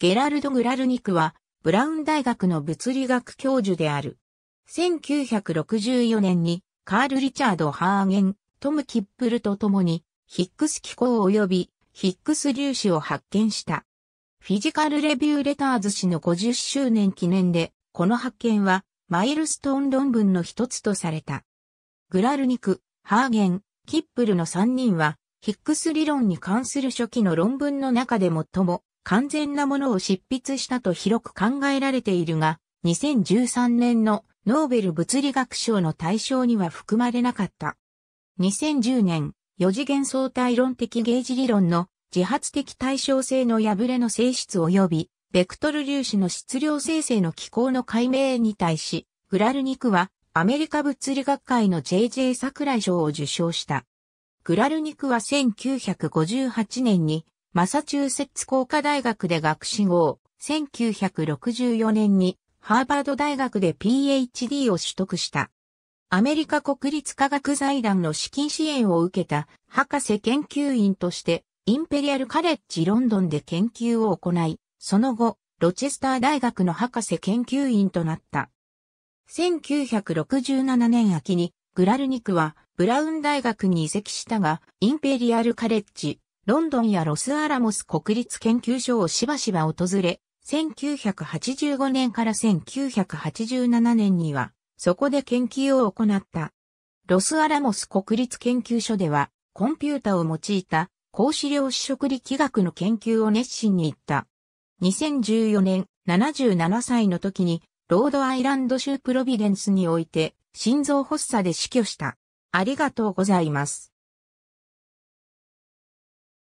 ゲラルド・グラルニクは、ブラウン大学の物理学教授である。1964年に、カール・リチャード・ハーゲン、トム・キップルと共に、ヒックス機構及び、ヒックス粒子を発見した。フィジカル・レビュー・レターズ氏の50周年記念で、この発見は、マイルストーン論文の一つとされた。グラルニク、ハーゲン、キップルの3人は、ヒックス理論に関する初期の論文の中で最も完全なものを執筆したと広く考えられているが、2013年のノーベル物理学賞の対象には含まれなかった。2010年、四次元相対論的ゲージ理論の自発的対称性の破れの性質及び、ベクトル粒子の質量生成の機構の解明に対し、グラルニクはアメリカ物理学会の JJ 桜井賞を受賞した。グラルニクは1958年にマサチューセッツ工科大学で学士号、1964年にハーバード大学で PhD を取得した。アメリカ国立科学財団の資金支援を受けた博士研究員としてインペリアルカレッジロンドンで研究を行い、その後、ロチェスター大学の博士研究員となった。1967年秋にグラルニクはブラウン大学に移籍したが、インペリアルカレッジロンドンやロスアラモス国立研究所をしばしば訪れ、1985年から1987年には、そこで研究を行った。ロスアラモス国立研究所では、コンピュータを用いた、高資料試食力学の研究を熱心に行った。2014年、77歳の時に、ロードアイランド州プロビデンスにおいて、心臓発作で死去した。ありがとうございます。